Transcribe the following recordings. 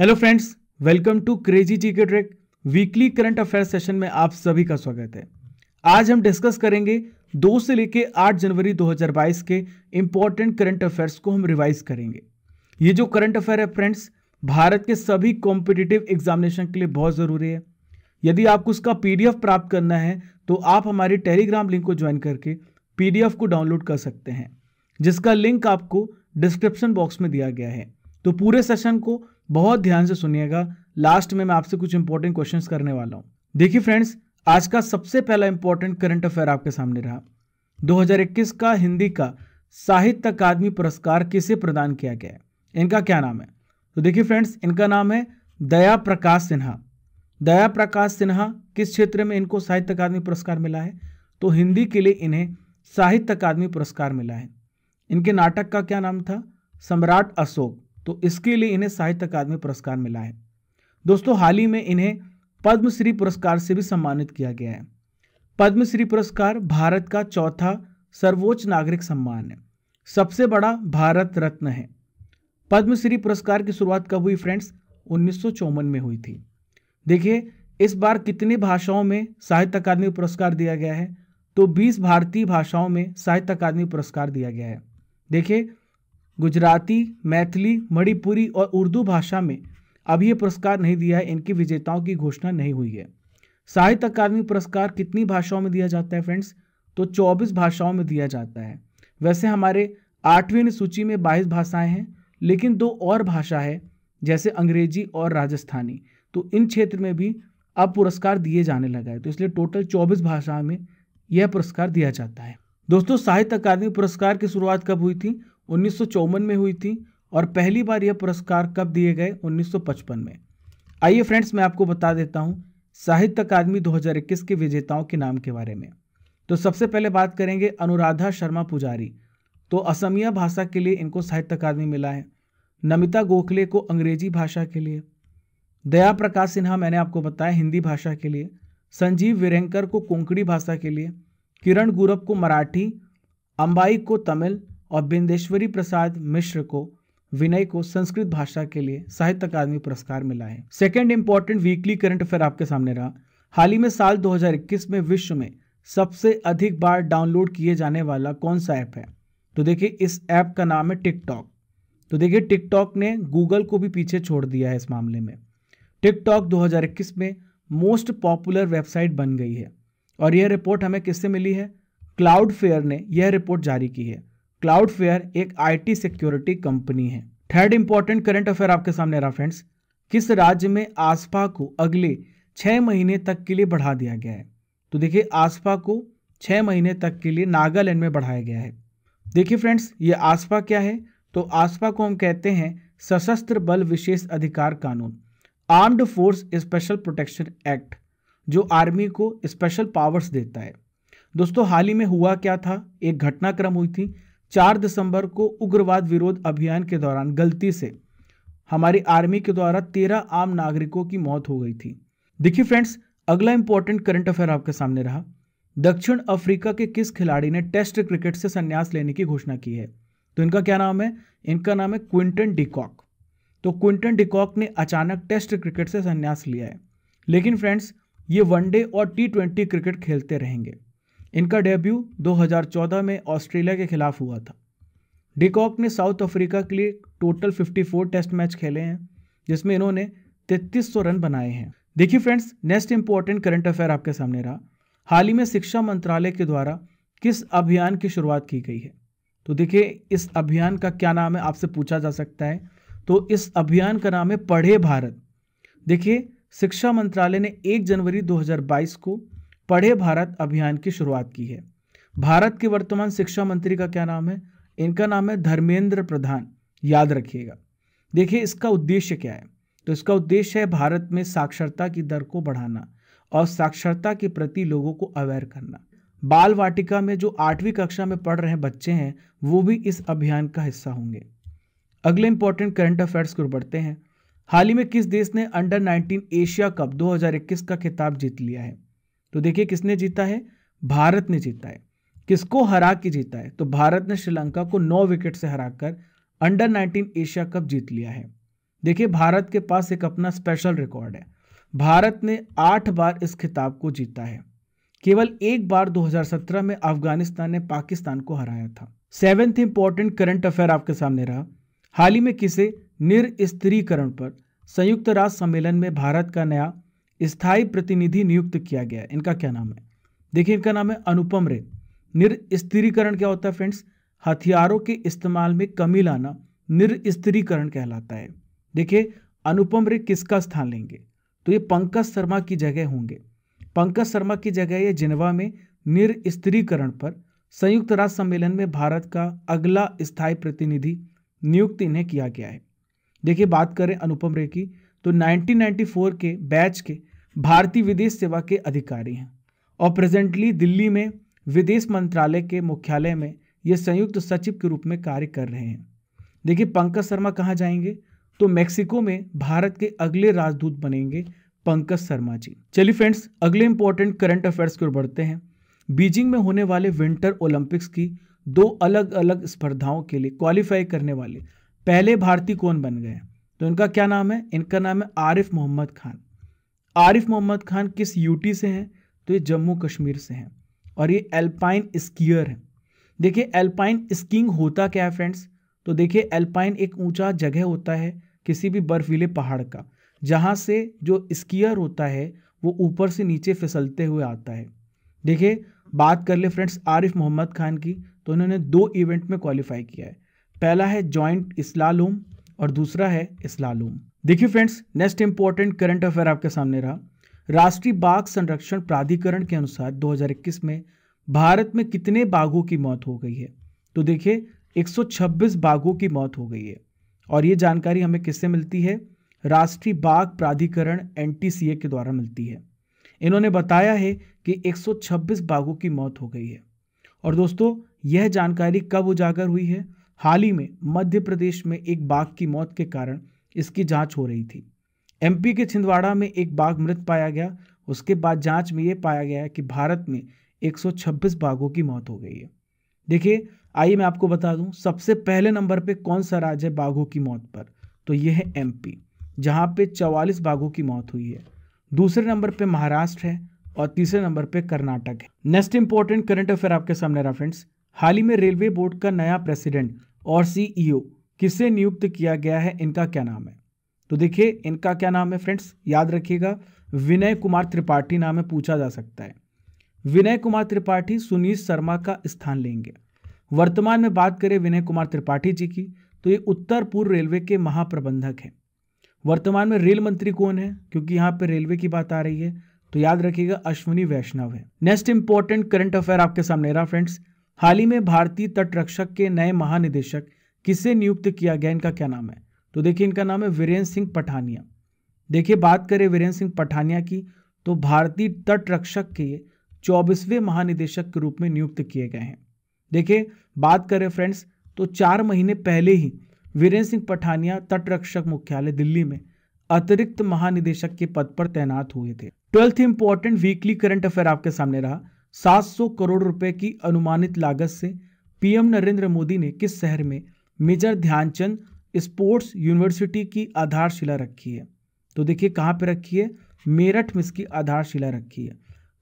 hello friends welcome to crazy G K trick weekly current affair session में आप सभी का स्वागत है आज हम डिस्कस करेंगे दो से लेके आठ जनवरी 2022 के इंपॉर्टेंट करंट अफेयर्स को हम रिवाइज करेंगे ये जो करंट अफेयर है फ्रेंड्स भारत के सभी कॉम्पिटिटिव एग्जामिनेशन के लिए बहुत ज़रूरी है यदि आपको उसका पी प्राप्त करना है तो आप हमारे टेलीग्राम लिंक को ज्वाइन करके पी को डाउनलोड कर सकते हैं जिसका लिंक आपको डिस्क्रिप्शन बॉक्स में दिया गया है तो पूरे सेशन को बहुत ध्यान से सुनिएगा लास्ट में मैं आपसे कुछ इंपॉर्टेंट क्वेश्चंस करने वाला हूँ देखिए फ्रेंड्स आज का सबसे पहला इंपॉर्टेंट करंट अफेयर आपके सामने रहा 2021 का हिंदी का साहित्य अकादमी पुरस्कार किसे प्रदान किया गया है इनका क्या नाम है तो देखिए फ्रेंड्स इनका नाम है दया प्रकाश सिन्हा दया प्रकाश सिन्हा किस क्षेत्र में इनको साहित्य अकादमी पुरस्कार मिला है तो हिंदी के लिए इन्हें साहित्य अकादमी पुरस्कार मिला है इनके नाटक का क्या नाम था सम्राट अशोक तो इसके लिए इन्हें साहित्य अकादमी पुरस्कार मिला है दोस्तों हाल ही में इन्हें पद्मश्री पुरस्कार से भी सम्मानित किया गया है पद्मश्री पुरस्कार भारत का चौथा सर्वोच्च नागरिक सम्मान है सबसे बड़ा भारत रत्न है पद्मश्री पुरस्कार की शुरुआत कब हुई फ्रेंड्स उन्नीस में हुई थी देखिए इस बार कितनी भाषाओं में साहित्य अकादमी पुरस्कार दिया गया है तो 20 भारतीय भाषाओं में साहित्य अकादमी पुरस्कार दिया गया है देखिए गुजराती मैथिली मणिपुरी और उर्दू भाषा में अभी ये पुरस्कार नहीं दिया है इनके विजेताओं की घोषणा नहीं हुई है साहित्य अकादमी पुरस्कार कितनी भाषाओं में दिया जाता है फ्रेंड्स तो 24 भाषाओं में दिया जाता है वैसे हमारे आठवीं सूची में 22 भाषाएं हैं लेकिन दो और भाषा है जैसे अंग्रेजी और राजस्थानी तो इन क्षेत्र में भी अब पुरस्कार दिए जाने लगा है तो इसलिए टोटल 24 भाषाओं में यह पुरस्कार दिया जाता है दोस्तों साहित्य अकादमी पुरस्कार की शुरुआत कब हुई थी उन्नीस में हुई थी और पहली बार यह पुरस्कार कब दिए गए 1955 में आइए फ्रेंड्स मैं आपको बता देता हूँ साहित्य अकादमी 2021 के विजेताओं के नाम के बारे में तो सबसे पहले बात करेंगे अनुराधा शर्मा पुजारी तो असमिया भाषा के लिए इनको साहित्य अकादमी मिला है नमिता गोखले को अंग्रेजी भाषा के लिए दया प्रकाश सिन्हा मैंने आपको बताया हिंदी भाषा के लिए संजीव वीरेंकर को कोंकणी भाषा के लिए किरण गुरव को मराठी अंबाई को तमिल और बिंदेश्वरी प्रसाद मिश्र को विनय को संस्कृत भाषा के लिए साहित्य अकादमी पुरस्कार मिला है second important weekly current affair आपके सामने रहा हाल ही में साल 2021 में विश्व में सबसे अधिक बार डाउनलोड किए जाने वाला कौन सा ऐप है तो देखिए इस ऐप का नाम है टिकटॉक तो देखिए टिकटॉक ने गूगल को भी पीछे छोड़ दिया है इस मामले में टिकटॉक 2021 में मोस्ट पॉपुलर वेबसाइट बन गई है और यह रिपोर्ट हमें किससे मिली है क्लाउड फेयर ने यह रिपोर्ट जारी की है क्लाउडफेयर एक आईटी सिक्योरिटी कंपनी है थर्ड इंपॉर्टेंट करंट अफेयर आपके सामने रहा फ्रेंड्स किस राज्य में आसपा को अगले छह महीने तक के लिए बढ़ा दिया गया है तो देखिए आसपा को छह महीने तक के लिए नागालैंड में बढ़ाया गया है देखिए फ्रेंड्स ये आसपा क्या है तो आसपा को हम कहते हैं सशस्त्र बल विशेष अधिकार कानून armed force special protection act जो आर्मी को स्पेशल पावर्स देता है दोस्तों हाल ही में हुआ क्या था एक घटनाक्रम हुई थी चार दिसंबर को उग्रवाद विरोध अभियान के दौरान गलती से हमारी आर्मी के द्वारा तेरह आम नागरिकों की मौत हो गई थी देखिए फ्रेंड्स अगला इंपॉर्टेंट करंट अफेयर आपके सामने रहा दक्षिण अफ्रीका के किस खिलाड़ी ने टेस्ट क्रिकेट से संन्यास लेने की घोषणा की है तो इनका क्या नाम है इनका नाम है Quinton de Kock Quinton de Kock अचानक टेस्ट क्रिकेट से संन्यास लिया है लेकिन फ्रेंड्स ये वनडे और टी ट्वेंटी क्रिकेट खेलते रहेंगे इनका डेब्यू 2014 में ऑस्ट्रेलिया के खिलाफ हुआ था डिकॉक ने साउथ अफ्रीका के लिए टोटल 54 टेस्ट मैच खेले हैं जिसमें इन्होंने तैतीस रन बनाए हैं देखिए friends next important current affair आपके सामने रहा हाल ही में शिक्षा मंत्रालय के द्वारा किस अभियान की शुरुआत की गई है तो देखिए इस अभियान का क्या नाम है आपसे पूछा जा सकता है तो इस अभियान का नाम है पढ़े भारत देखिए शिक्षा मंत्रालय ने 1 जनवरी 2022 को पढ़े भारत अभियान की शुरुआत की है भारत के वर्तमान शिक्षा मंत्री का क्या नाम है इनका नाम है धर्मेंद्र प्रधान याद रखिएगा देखिए इसका उद्देश्य क्या है तो इसका उद्देश्य है भारत में साक्षरता की दर को बढ़ाना और साक्षरता के प्रति लोगों को अवेयर करना बाल वाटिका में जो आठवीं कक्षा में पढ़ रहे बच्चे हैं वो भी इस अभियान का हिस्सा होंगे अगले इंपॉर्टेंट करंट अफेयर्स को बढ़ते हैं हाल ही में किस देश ने अंडर 19 एशिया कप 2021 का खिताब जीत लिया है तो देखिए किसने जीता है भारत ने जीता है किसको हरा के जीता है तो भारत ने श्रीलंका को नौ विकेट से हराकर अंडर 19 एशिया कप जीत लिया है देखिए भारत के पास एक अपना स्पेशल रिकॉर्ड है भारत ने आठ बार इस खिताब को जीता है केवल एक बार 2017 में अफगानिस्तान ने पाकिस्तान को हराया था सेवेंथ इंपॉर्टेंट करंट अफेयर आपके सामने रहा हाल ही में किसे निर स्त्रीकरण पर संयुक्त राष्ट्र सम्मेलन में भारत का नया स्थायी प्रतिनिधि नियुक्त किया गया है इनका क्या नाम है देखिए इनका नाम है अनुपम रे निरस्त्रीकरण क्या होता है फ्रेंड्स हथियारों के इस्तेमाल में कमी लाना निरस्त्रीकरण कहलाता है देखिए अनुपम रे किसका स्थान लेंगे तो ये पंकज शर्मा की जगह होंगे पंकज शर्मा की जगह ये जिनवा में निरस्त्रीकरण पर संयुक्त राष्ट्र सम्मेलन में भारत का अगला स्थायी प्रतिनिधि नियुक्त इन्हें किया गया है देखिए बात करें अनुपम रे की तो 1994 के बैच के भारतीय विदेश सेवा के अधिकारी हैं और प्रेजेंटली दिल्ली में विदेश मंत्रालय के मुख्यालय में ये संयुक्त सचिव के रूप में कार्य कर रहे हैं देखिए पंकज शर्मा कहाँ जाएंगे तो मेक्सिको में भारत के अगले राजदूत बनेंगे पंकज शर्मा जी चलिए फ्रेंड्स अगले इंपॉर्टेंट करंट अफेयर्स की ओर बढ़ते हैं बीजिंग में होने वाले विंटर ओलंपिक्स की दो अलग अलग स्पर्धाओं के लिए क्वालिफाई करने वाले पहले भारतीय कौन बन गए तो इनका क्या नाम है इनका नाम है आरिफ मोहम्मद खान आरिफ मोहम्मद खान किस यूटी से हैं तो ये जम्मू कश्मीर से हैं और ये एल्पाइन स्कीयर हैं देखिए एल्पाइन स्कीइंग होता क्या है फ्रेंड्स तो देखिए एल्पाइन एक ऊंचा जगह होता है किसी भी बर्फीले पहाड़ का जहाँ से जो स्कीयर होता है वो ऊपर से नीचे फिसलते हुए आता है देखिए बात कर ले फ्रेंड्स आरिफ मोहम्मद खान की तो उन्होंने दो इवेंट में क्वालिफाई किया है पहला है जॉइंट इस्लालोम और दूसरा है इस्लालोम देखिए friends next important current affair आपके सामने रहा राष्ट्रीय बाघ संरक्षण प्राधिकरण के अनुसार 2021 में भारत में कितने बाघों की मौत हो गई है तो देखिए 126 बाघों की मौत हो गई है और ये जानकारी हमें किससे मिलती है राष्ट्रीय बाघ प्राधिकरण एन के द्वारा मिलती है इन्होंने बताया है कि 126 बाघों की मौत हो गई है और दोस्तों यह जानकारी कब उजागर हुई है हाल ही में मध्य प्रदेश में एक बाघ की मौत के कारण इसकी जांच हो रही थी एमपी के छिंदवाड़ा में एक बाघ मृत पाया गया उसके बाद जांच में ये पाया गया कि भारत में 126 बाघों की मौत हो गई है देखिए आइए मैं आपको बता दूं सबसे पहले नंबर पे कौन सा राज्य है बाघों की मौत पर तो यह है एमपी जहाँ पे 44 बाघों की मौत हुई है दूसरे नंबर पे महाराष्ट्र है और तीसरे नंबर पे कर्नाटक है नेक्स्ट इंपॉर्टेंट करंट अफेयर आपके सामने रहा फ्रेंड्स हाल ही में रेलवे बोर्ड का नया प्रेसिडेंट और सीईओ किसे नियुक्त किया गया है इनका क्या नाम है तो देखिए इनका क्या नाम है फ्रेंड्स याद रखिएगा विनय कुमार त्रिपाठी नाम है पूछा जा सकता है विनय कुमार त्रिपाठी सुनील शर्मा का स्थान लेंगे वर्तमान में बात करें विनय कुमार त्रिपाठी जी की तो ये उत्तर पूर्व रेलवे के महाप्रबंधक हैं वर्तमान में रेल मंत्री कौन है क्योंकि यहाँ पर रेलवे की बात आ रही है तो याद रखिएगा अश्विनी वैष्णव है नेक्स्ट इंपॉर्टेंट करंट अफेयर आपके सामने रहा फ्रेंड्स हाल ही में भारतीय तटरक्षक के नए महानिदेशक किसे नियुक्त किया गया इनका क्या नाम है तो देखिए इनका नाम है वीरेंद्र सिंह पठानिया देखिए बात करें वीरेंद्र सिंह पठानिया की तो भारतीय तट रक्षक के चौबीसवें महानिदेशक के रूप में नियुक्त किए गए हैं देखिए बात करें फ्रेंड्स तो चार महीने पहले ही वीरेंद्र सिंह पठानिया तटरक्षक मुख्यालय दिल्ली में अतिरिक्त महानिदेशक के पद पर तैनात हुए थे twelfth important weekly current affair आपके सामने रहा 700 करोड़ रुपए की अनुमानित लागत से पीएम नरेंद्र मोदी ने किस शहर में मेजर ध्यानचंद स्पोर्ट्स यूनिवर्सिटी की आधारशिला रखी है तो देखिए कहाँ पे रखी है मेरठ में इसकी आधारशिला रखी है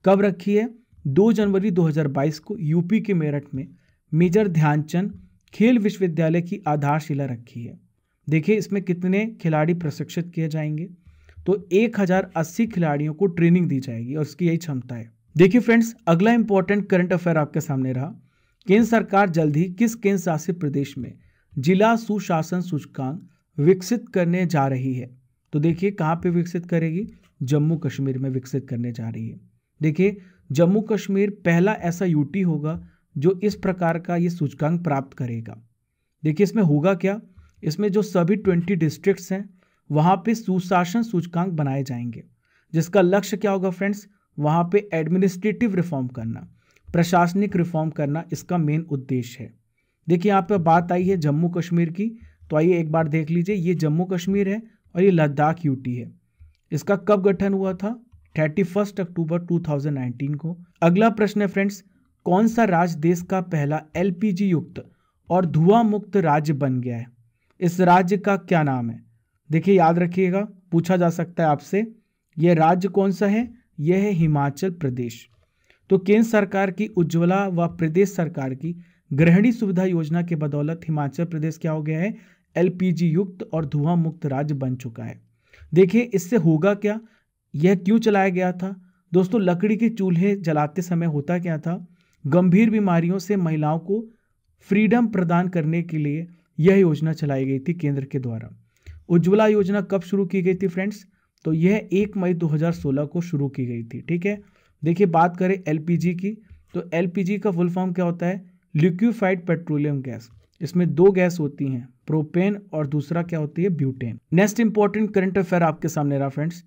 कब रखी है 2 जनवरी 2022 को यूपी के मेरठ में मेजर ध्यानचंद खेल विश्वविद्यालय की आधारशिला रखी है देखिए इसमें कितने खिलाड़ी प्रशिक्षित किए जाएंगे तो 1080 खिलाड़ियों को ट्रेनिंग दी जाएगी और उसकी यही क्षमता है देखिए फ्रेंड्स अगला इंपॉर्टेंट करंट अफेयर आपके सामने रहा केंद्र सरकार जल्द ही किस केंद्र शासित प्रदेश में जिला सुशासन सूचकांक विकसित करने जा रही है तो देखिए कहाँ पे विकसित करेगी जम्मू कश्मीर में विकसित करने जा रही है देखिए जम्मू कश्मीर पहला ऐसा यूटी होगा जो इस प्रकार का ये सूचकांक प्राप्त करेगा देखिए इसमें होगा क्या इसमें जो सभी ट्वेंटी डिस्ट्रिक्ट्स हैं वहाँ पे सुशासन सूचकांक बनाए जाएंगे जिसका लक्ष्य क्या होगा फ्रेंड्स वहाँ पे एडमिनिस्ट्रेटिव रिफॉर्म करना प्रशासनिक रिफॉर्म करना इसका मेन उद्देश्य है देखिए यहाँ पे बात आई है जम्मू कश्मीर की तो आइए एक बार देख लीजिए ये जम्मू कश्मीर है और ये लद्दाख यूटी है इसका कब गठन हुआ था थर्टी अक्टूबर 2019 को अगला प्रश्न है फ्रेंड्स कौन सा राज्य देश का पहला एल युक्त और धुआं मुक्त राज्य बन गया है इस राज्य का क्या नाम है देखिए याद रखिएगा पूछा जा सकता है आपसे यह राज्य कौन सा है यह है हिमाचल प्रदेश तो केंद्र सरकार की उज्ज्वला व प्रदेश सरकार की गृहिणी सुविधा योजना के बदौलत हिमाचल प्रदेश क्या हो गया है एलपीजी युक्त और धुआं मुक्त राज्य बन चुका है देखिए इससे होगा क्या यह क्यों चलाया गया था दोस्तों लकड़ी के चूल्हे जलाते समय होता क्या था गंभीर बीमारियों से महिलाओं को फ्रीडम प्रदान करने के लिए यह योजना चलाई गई थी केंद्र के द्वारा उज्ज्वला योजना कब शुरू की गई थी फ्रेंड्स तो यह एक मई 2016 को शुरू की गई थी ठीक है देखिए बात करें एलपीजी की तो एलपीजी का फुल फॉर्म क्या होता है लिक्विफाइड पेट्रोलियम गैस इसमें दो गैस होती हैं प्रोपेन और दूसरा क्या होती है butane next important current affair आपके सामने रहा फ्रेंड्स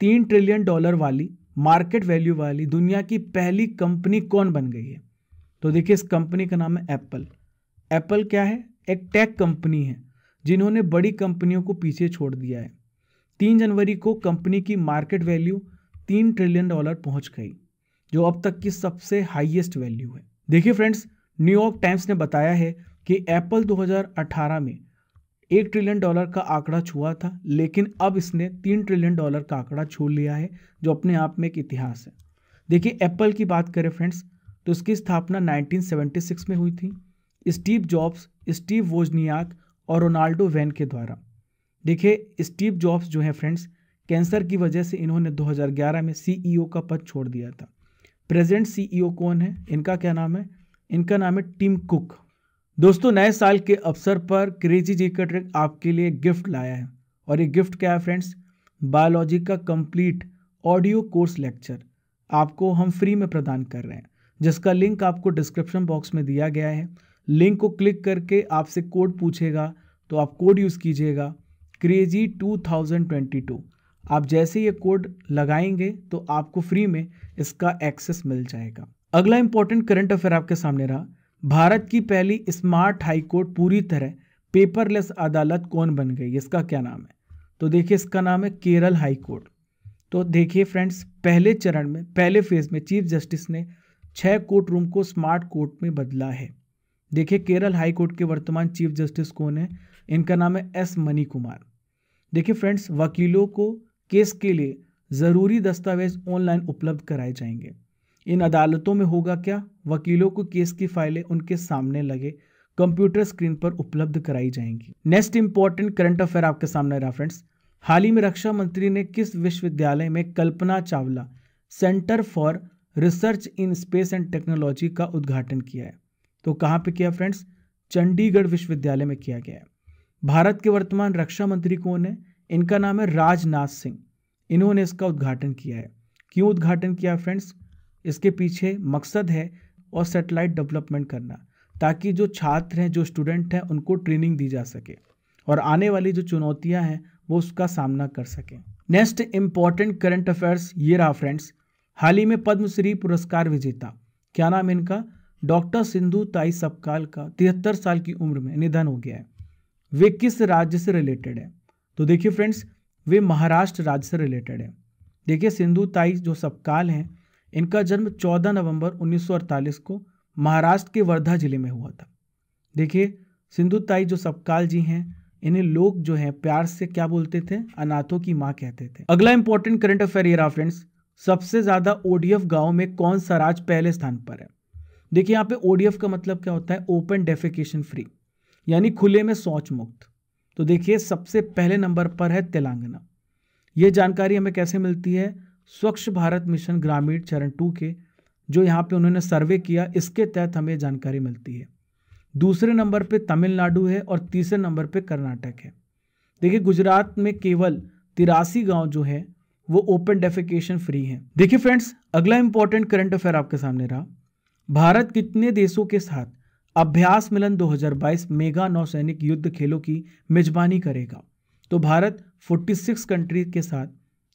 तीन ट्रिलियन डॉलर वाली मार्केट वैल्यू वाली दुनिया की पहली कंपनी कौन बन गई है तो देखिए इस कंपनी का नाम है एप्पल एप्पल क्या है एक टेक कंपनी है जिन्होंने बड़ी कंपनियों को पीछे छोड़ दिया है तीन जनवरी को कंपनी की मार्केट वैल्यू तीन ट्रिलियन डॉलर पहुंच गई जो अब तक की सबसे हाईएस्ट वैल्यू है देखिए फ्रेंड्स न्यूयॉर्क टाइम्स ने बताया है कि एप्पल 2018 में एक ट्रिलियन डॉलर का आंकड़ा छुआ था लेकिन अब इसने तीन ट्रिलियन डॉलर का आंकड़ा छू लिया है जो अपने आप में एक इतिहास है देखिए एप्पल की बात करें फ्रेंड्स तो इसकी स्थापना 1976 में हुई थी स्टीव जॉब्स स्टीव वोजनियाक और रोनाल्डो वैन के द्वारा देखिए स्टीव जॉब्स जो हैं फ्रेंड्स कैंसर की वजह से इन्होंने 2011 में सीईओ e का पद छोड़ दिया था प्रेजेंट सीईओ e कौन है इनका क्या नाम है इनका नाम है टीम कुक दोस्तों नए साल के अवसर पर क्रेजी जी का ट्रिक आपके लिए गिफ्ट लाया है और ये गिफ्ट क्या है फ्रेंड्स बायोलॉजी का कंप्लीट ऑडियो कोर्स लेक्चर आपको हम फ्री में प्रदान कर रहे हैं जिसका लिंक आपको डिस्क्रिप्शन बॉक्स में दिया गया है लिंक को क्लिक करके आपसे कोड पूछेगा तो आप कोड यूज़ कीजिएगा क्रेजी टू आप जैसे ये कोड लगाएंगे तो आपको फ्री में इसका एक्सेस मिल जाएगा अगला इंपॉर्टेंट करंट अफेयर आपके सामने रहा भारत की पहली स्मार्ट हाईकोर्ट पूरी तरह पेपरलेस अदालत कौन बन गई इसका क्या नाम है तो देखिए इसका नाम है केरल हाईकोर्ट तो देखिए फ्रेंड्स पहले चरण में पहले फेज में चीफ जस्टिस ने छः कोर्ट रूम को स्मार्ट कोर्ट में बदला है देखिए केरल हाई कोर्ट के वर्तमान चीफ जस्टिस कौन है इनका नाम है एस मनी कुमार देखिए फ्रेंड्स वकीलों को केस के लिए ज़रूरी दस्तावेज ऑनलाइन उपलब्ध कराए जाएंगे इन अदालतों में होगा क्या वकीलों को केस की फाइलें उनके सामने लगे कंप्यूटर स्क्रीन पर उपलब्ध कराई जाएंगी नेक्स्ट इंपॉर्टेंट करंट अफेयर आपके सामने रहा फ्रेंड्स हाल ही में रक्षा मंत्री ने किस विश्वविद्यालय में Kalpana Chawla centre for research in space and technology का उद्घाटन किया है तो कहाँ पे किया फ्रेंड्स चंडीगढ़ विश्वविद्यालय में किया गया है भारत के वर्तमान रक्षा मंत्री कौन है इनका नाम है राजनाथ सिंह इन्होंने इसका उद्घाटन किया है क्यों उद्घाटन किया फ्रेंड्स इसके पीछे मकसद है और सेटेलाइट डेवलपमेंट करना ताकि जो छात्र हैं जो स्टूडेंट हैं उनको ट्रेनिंग दी जा सके और आने वाली जो चुनौतियां हैं वो उसका सामना कर सकें नेक्स्ट इम्पॉर्टेंट करंट अफेयर्स ये रहा फ्रेंड्स हाल ही में पद्मश्री पुरस्कार विजेता क्या नाम इनका डॉक्टर सिंधु ताई सपकाल का तिहत्तर साल की उम्र में निधन हो गया है वे किस राज्य से रिलेटेड है तो देखिए फ्रेंड्स वे महाराष्ट्र राज्य से रिलेटेड है देखिए सिंधु ताई जो सपकाल हैं इनका जन्म 14 नवंबर 1948 को महाराष्ट्र के वर्धा जिले में हुआ था देखिए सिंधुताई जो सपकाल जी हैं इन्हें लोग जो हैं प्यार से क्या बोलते थे अनाथों की माँ कहते थे अगला इंपॉर्टेंट करंट अफेयर ये रहा फ्रेंड्स सबसे ज़्यादा ओडीएफ गाँव में कौन सा राज पहले स्थान पर है देखिए यहाँ पे ओडीएफ का मतलब क्या होता है ओपन डेफिकेशन फ्री यानी खुले में शौच मुक्त तो देखिए सबसे पहले नंबर पर है तेलंगाना ये जानकारी हमें कैसे मिलती है स्वच्छ भारत मिशन ग्रामीण चरण टू के जो यहाँ पे उन्होंने सर्वे किया इसके तहत हमें जानकारी मिलती है दूसरे नंबर पे तमिलनाडु है और तीसरे नंबर पे कर्नाटक है देखिए गुजरात में केवल तिरासी गांव जो है वो ओपन डेफिकेशन फ्री हैं देखिए फ्रेंड्स अगला इंपॉर्टेंट करंट अफेयर आपके सामने रहा भारत कितने देशों के साथ अभ्यास मिलन 2022 मेगा नौसैनिक युद्ध खेलों की मेजबानी करेगा तो भारत 46 कंट्री के साथ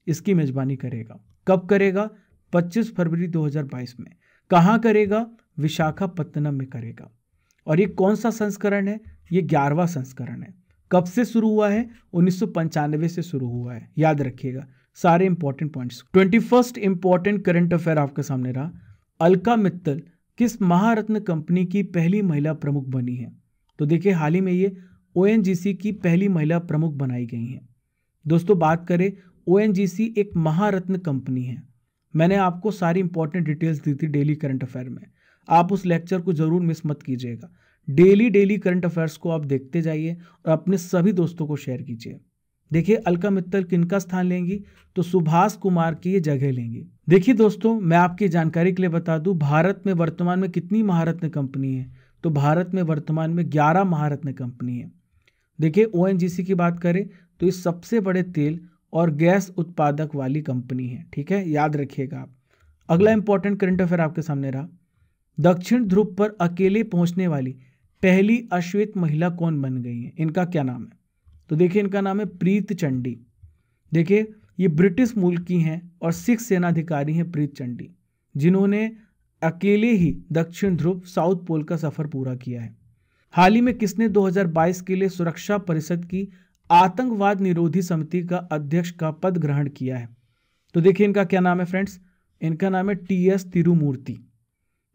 इसकी मेज़बानी करेगा कब करेगा 25 फरवरी 2022 में कहाँ करेगा विशाखापत्तनम में करेगा और ये कौन सा संस्करण है ये ग्यारहवा संस्करण है कब से शुरू हुआ है उन्नीस से शुरू हुआ है याद रखिएगा सारे important points twenty first important current affair आपके सामने रहा अलका मित्तल किस महारत्न कंपनी की पहली महिला प्रमुख बनी है तो देखिए हाल ही में ये ओ की पहली महिला प्रमुख बनाई गई हैं दोस्तों बात करें ओ एक महारत्न कंपनी है मैंने आपको सारी इंपॉर्टेंट डिटेल्स दी थी डेली करंट अफेयर में आप उस लेक्चर को ज़रूर मिस मत कीजिएगा डेली डेली करंट अफेयर्स को आप देखते जाइए और अपने सभी दोस्तों को शेयर कीजिए देखिए अलका मित्तल किनका स्थान लेंगी तो सुभाष कुमार की ये जगह लेंगी देखिए दोस्तों मैं आपकी जानकारी के लिए बता दूं भारत में वर्तमान में कितनी महारत्न कंपनी है तो भारत में वर्तमान में 11 महारत्न कंपनी है देखिए ओ की बात करें तो इस सबसे बड़े तेल और गैस उत्पादक वाली कंपनी है ठीक है याद रखिएगा आप अगला इंपॉर्टेंट करंट अफेयर आपके सामने रहा दक्षिण ध्रुव पर अकेले पहुंचने वाली पहली अश्वेत महिला कौन बन गई है इनका क्या नाम है तो देखिए इनका नाम है प्रीत चंडी देखिए ये ब्रिटिश मूल की हैं और सिख सेनाधिकारी हैं प्रीत चंडी जिन्होंने अकेले ही दक्षिण ध्रुव साउथ पोल का सफर पूरा किया है हाल ही में किसने 2022 के लिए सुरक्षा परिषद की आतंकवाद निरोधी समिति का अध्यक्ष का पद ग्रहण किया है तो देखिए इनका क्या नाम है फ्रेंड्स इनका नाम है टी एस तिरुमूर्ति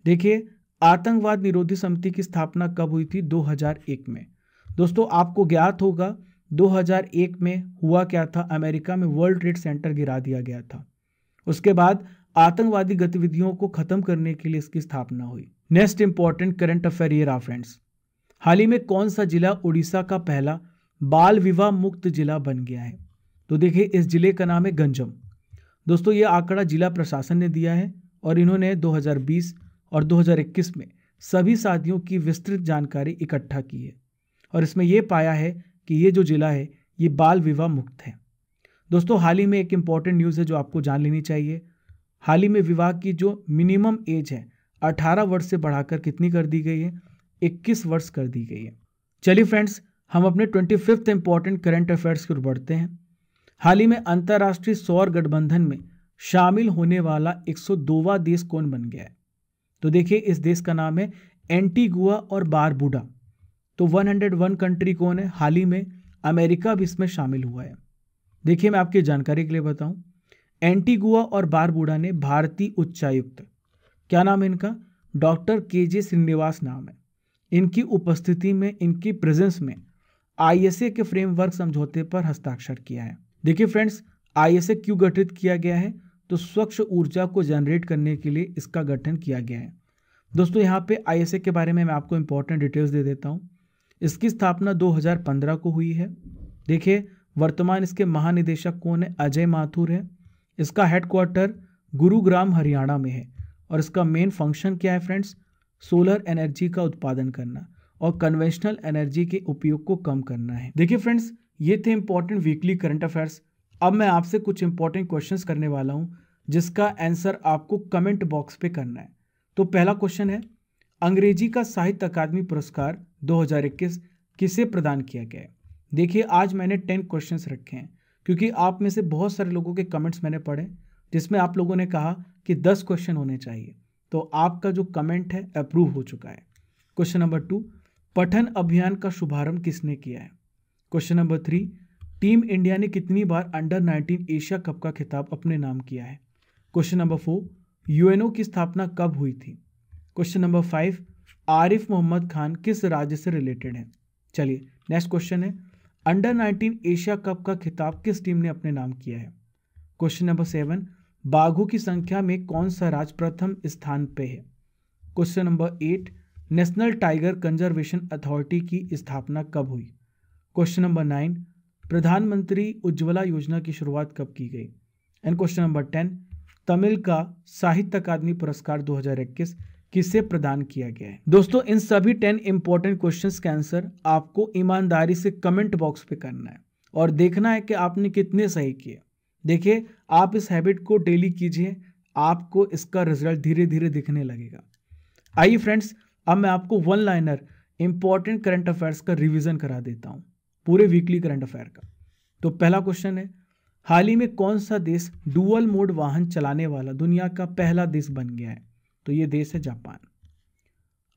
देखिए आतंकवाद निरोधी समिति की स्थापना कब हुई थी 2001 में दोस्तों आपको ज्ञात होगा 2001 में हुआ क्या था अमेरिका में वर्ल्ड ट्रेड सेंटर गिरा दिया गया था उसके बाद आतंकवादी गतिविधियों को खत्म करने के लिए इसकी स्थापना हुई नेक्स्ट इंपॉर्टेंट करंट अफेयर ये रहा फ्रेंड्स हाल ही में कौन सा जिला उड़ीसा का पहला बाल विवाह मुक्त जिला बन गया है तो देखिए इस जिले का नाम है गंजम दोस्तों ये आंकड़ा जिला प्रशासन ने दिया है और इन्होंने 2020 और 2021 में सभी शादियों की विस्तृत जानकारी इकट्ठा की है और इसमें यह पाया है कि ये जो जिला है ये बाल विवाह मुक्त है दोस्तों हाल ही में एक इम्पॉर्टेंट न्यूज़ है जो आपको जान लेनी चाहिए हाल ही में विवाह की जो मिनिमम एज है 18 वर्ष से बढ़ाकर कितनी कर दी गई है 21 वर्ष कर दी गई है चलिए फ्रेंड्स हम अपने twenty fifth important current affairs की ओर बढ़ते हैं हाल ही में अंतर्राष्ट्रीय सौर गठबंधन में शामिल होने वाला एक देश कौन बन गया है तो देखिए इस देश का नाम है एंटीगुआ और बारबूडा तो 101 कंट्री कौन है हाल ही में अमेरिका भी इसमें शामिल हुआ है देखिए मैं आपकी जानकारी के लिए बताऊं एंटीगुआ और बारबूडा ने भारतीय उच्चायुक्त क्या नाम है इनका डॉक्टर के जे श्रीनिवास नाम है इनकी उपस्थिति में इनकी प्रेजेंस में आईएसए के फ्रेमवर्क समझौते पर हस्ताक्षर किया है देखिए फ्रेंड्स आईएसए क्यों गठित किया गया है तो स्वच्छ ऊर्जा को जनरेट करने के लिए इसका गठन किया गया है दोस्तों यहाँ पे आईएसए के बारे में मैं आपको इम्पोर्टेंट डिटेल्स दे देता हूँ इसकी स्थापना 2015 को हुई है देखिए वर्तमान इसके महानिदेशक कौन है अजय माथुर है इसका हेडक्वार्टर गुरुग्राम हरियाणा में है और इसका मेन फंक्शन क्या है फ्रेंड्स सोलर एनर्जी का उत्पादन करना और कन्वेंशनल एनर्जी के उपयोग को कम करना है देखिए फ्रेंड्स ये थे इंपॉर्टेंट वीकली करंट अफेयर्स अब मैं आपसे कुछ इंपॉर्टेंट क्वेश्चंस करने वाला हूँ जिसका आंसर आपको कमेंट बॉक्स पे करना है तो पहला क्वेश्चन है अंग्रेजी का साहित्य अकादमी पुरस्कार 2021 किसे प्रदान किया गया है देखिए आज मैंने टेन क्वेश्चंस रखे हैं क्योंकि आप में से बहुत सारे लोगों के कमेंट्स मैंने पढ़े जिसमें आप लोगों ने कहा कि दस क्वेश्चन होने चाहिए तो आपका जो कमेंट है अप्रूव हो चुका है क्वेश्चन नंबर टू पठन अभियान का शुभारंभ किसने किया है question number three team India ने कितनी बार अंडर 19 एशिया कप का खिताब अपने नाम किया है क्वेश्चन नंबर फोर यूएनओ की स्थापना कब हुई थी question number five Arif Mohammad Khan किस राज्य से रिलेटेड है चलिए नेक्स्ट क्वेश्चन है अंडर 19 एशिया कप का खिताब किस टीम ने अपने नाम किया है क्वेश्चन नंबर सेवन बाघों की संख्या में कौन सा राज्य प्रथम स्थान पे है question number eight national tiger conservation authority की स्थापना कब हुई क्वेश्चन नंबर नाइन प्रधानमंत्री उज्ज्वला योजना की शुरुआत कब की गई and question number ten Tamil का साहित्य अकादमी पुरस्कार 2021 किसे प्रदान किया गया है दोस्तों इन सभी टेन इंपॉर्टेंट क्वेश्चन के आंसर आपको ईमानदारी से कमेंट बॉक्स पे करना है और देखना है कि आपने कितने सही किए देखिए आप इस हैबिट को डेली कीजिए आपको इसका रिजल्ट धीरे धीरे दिखने लगेगा आइए फ्रेंड्स अब मैं आपको one liner important current affairs का रिवीजन करा देता हूँ पूरे वीकली करंट अफेयर का तो पहला क्वेश्चन है हाल ही में कौन सा देश डुअल मोड वाहन चलाने वाला दुनिया का पहला देश बन गया है तो ये देश है जापान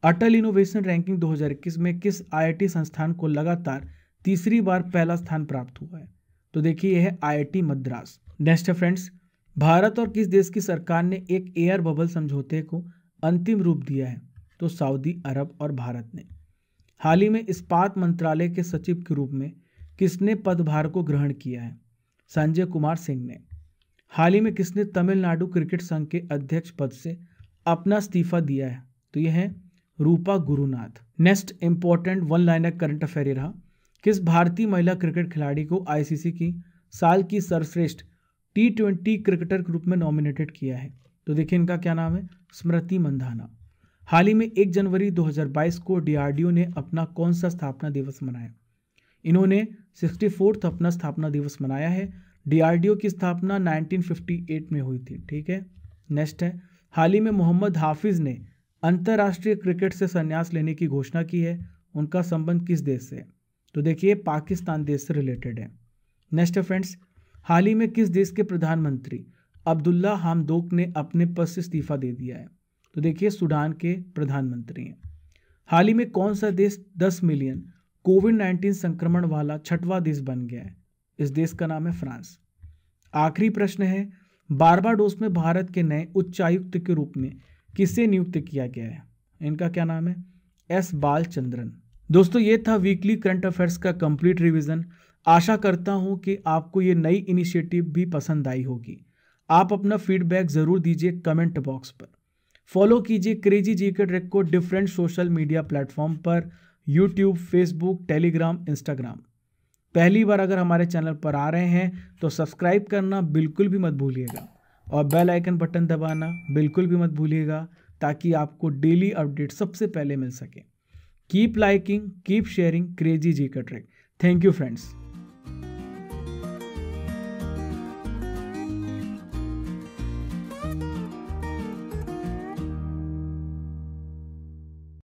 अटल इनोवेशन रैंकिंग 2021 में किस आईआईटी संस्थान को लगातार तीसरी बार पहला स्थान प्राप्त हुआ है तो देखिए यह है आईआईटी मद्रास नेक्स्ट है फ्रेंड्स भारत और किस देश की सरकार ने एक एयर बबल समझौते को अंतिम रूप दिया है तो सऊदी अरब और भारत ने हाल ही में इस्पात मंत्रालय के सचिव के रूप में किसने पदभार को ग्रहण किया है संजय कुमार सिंह ने हाल ही में किसने तमिलनाडु क्रिकेट संघ के अध्यक्ष पद से अपना इस्तीफा दिया है तो यह है Rupa Gurunath next important one liner current affair रहा किस भारतीय महिला क्रिकेट खिलाड़ी को आईसीसी की साल की सर्वश्रेष्ठ टी ट्वेंटी क्रिकेटर के रूप में नॉमिनेटेड किया है तो देखिए इनका क्या नाम है स्मृति मंधाना हाल ही में एक जनवरी 2022 को डीआरडीओ ने अपना कौन सा स्थापना दिवस मनाया इन्होंने सिक्सटी फोर्थ अपना स्थापना दिवस मनाया है डीआरडीओ की स्थापना 1958 में हुई थी ठीक है नेक्स्ट है हाल ही में मोहम्मद हाफिज ने अंतर्राष्ट्रीय क्रिकेट से संन्यास लेने की घोषणा की है उनका संबंध किस देश से है तो देखिए पाकिस्तान देश से रिलेटेड है नेक्स्ट है फ्रेंड्स हाल ही में किस देश के प्रधानमंत्री अब्दुल्ला हामदोक ने अपने पद से इस्तीफा दे दिया है तो देखिए सूडान के प्रधानमंत्री हैं हाल ही में कौन सा देश 10 मिलियन कोविड 19 संक्रमण वाला छठवां देश बन गया है इस देश का नाम है फ्रांस आखिरी प्रश्न है बारबाडोस में भारत के नए उच्चायुक्त के रूप में किसे नियुक्त किया गया है इनका क्या नाम है एस बालचंद्रन दोस्तों ये था वीकली करंट अफेयर्स का कंप्लीट रिवीजन आशा करता हूँ कि आपको ये नई इनिशिएटिव भी पसंद आई होगी आप अपना फीडबैक ज़रूर दीजिए कमेंट बॉक्स पर फॉलो कीजिए क्रेजी जी के ट्रिक को डिफरेंट सोशल मीडिया प्लेटफॉर्म पर यूट्यूब फेसबुक टेलीग्राम इंस्टाग्राम पहली बार अगर हमारे चैनल पर आ रहे हैं तो सब्सक्राइब करना बिल्कुल भी मत भूलिएगा और बेल आइकन बटन दबाना बिल्कुल भी मत भूलिएगा ताकि आपको डेली अपडेट सबसे पहले मिल सके keep liking keep sharing crazy G का ट्रिक थैंक यू फ्रेंड्स